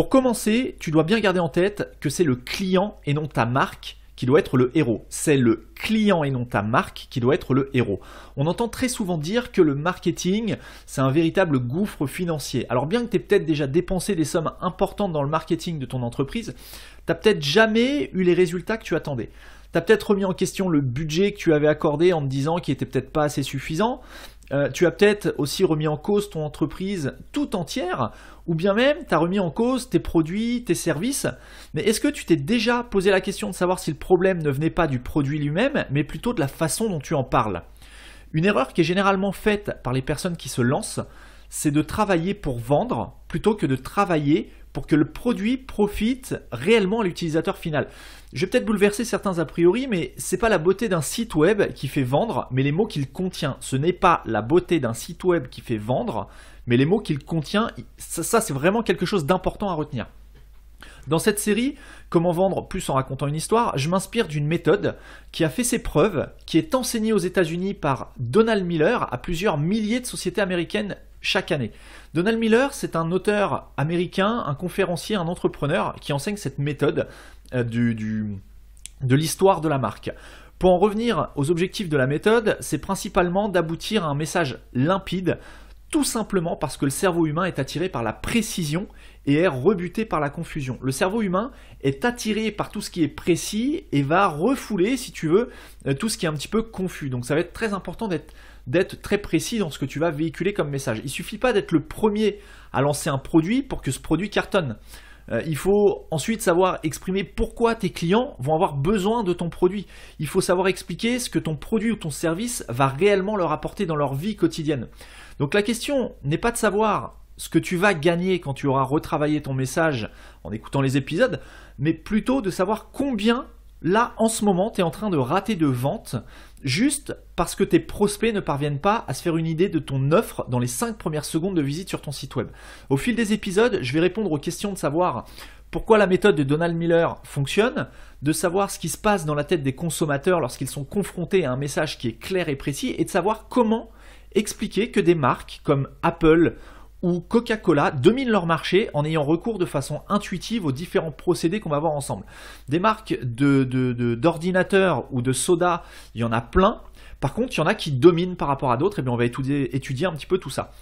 Pour commencer, tu dois bien garder en tête que c'est le client et non ta marque qui doit être le héros. C'est le client et non ta marque qui doit être le héros. On entend très souvent dire que le marketing, c'est un véritable gouffre financier. Alors bien que tu aies peut-être déjà dépensé des sommes importantes dans le marketing de ton entreprise, tu n'as peut-être jamais eu les résultats que tu attendais. Tu as peut-être remis en question le budget que tu avais accordé en te disant qu'il n'était peut-être pas assez suffisant. Euh, tu as peut-être aussi remis en cause ton entreprise tout entière, ou bien même tu as remis en cause tes produits, tes services. Mais est-ce que tu t'es déjà posé la question de savoir si le problème ne venait pas du produit lui-même, mais plutôt de la façon dont tu en parles Une erreur qui est généralement faite par les personnes qui se lancent, c'est de travailler pour vendre plutôt que de travailler pour que le produit profite réellement à l'utilisateur final. Je vais peut-être bouleverser certains a priori, mais ce n'est pas la beauté d'un site web qui fait vendre, mais les mots qu'il contient. Ce n'est pas la beauté d'un site web qui fait vendre, mais les mots qu'il contient, ça, ça c'est vraiment quelque chose d'important à retenir. Dans cette série, Comment vendre plus en racontant une histoire, je m'inspire d'une méthode qui a fait ses preuves, qui est enseignée aux États-Unis par Donald Miller à plusieurs milliers de sociétés américaines chaque année. Donald Miller, c'est un auteur américain, un conférencier, un entrepreneur qui enseigne cette méthode euh, de l'histoire de la marque. Pour en revenir aux objectifs de la méthode, c'est principalement d'aboutir à un message limpide tout simplement parce que le cerveau humain est attiré par la précision et est rebuté par la confusion. Le cerveau humain est attiré par tout ce qui est précis et va refouler, si tu veux, euh, tout ce qui est un petit peu confus. Donc ça va être très important d'être très précis dans ce que tu vas véhiculer comme message. Il suffit pas d'être le premier à lancer un produit pour que ce produit cartonne. Euh, il faut ensuite savoir exprimer pourquoi tes clients vont avoir besoin de ton produit. Il faut savoir expliquer ce que ton produit ou ton service va réellement leur apporter dans leur vie quotidienne. Donc la question n'est pas de savoir ce que tu vas gagner quand tu auras retravaillé ton message en écoutant les épisodes, mais plutôt de savoir combien Là, en ce moment, tu es en train de rater de vente juste parce que tes prospects ne parviennent pas à se faire une idée de ton offre dans les 5 premières secondes de visite sur ton site web. Au fil des épisodes, je vais répondre aux questions de savoir pourquoi la méthode de Donald Miller fonctionne, de savoir ce qui se passe dans la tête des consommateurs lorsqu'ils sont confrontés à un message qui est clair et précis, et de savoir comment expliquer que des marques comme Apple, ou Coca-Cola dominent leur marché en ayant recours de façon intuitive aux différents procédés qu'on va voir ensemble. Des marques d'ordinateurs de, ou de soda, il y en a plein. Par contre, il y en a qui dominent par rapport à d'autres, et eh bien on va étudier, étudier un petit peu tout ça.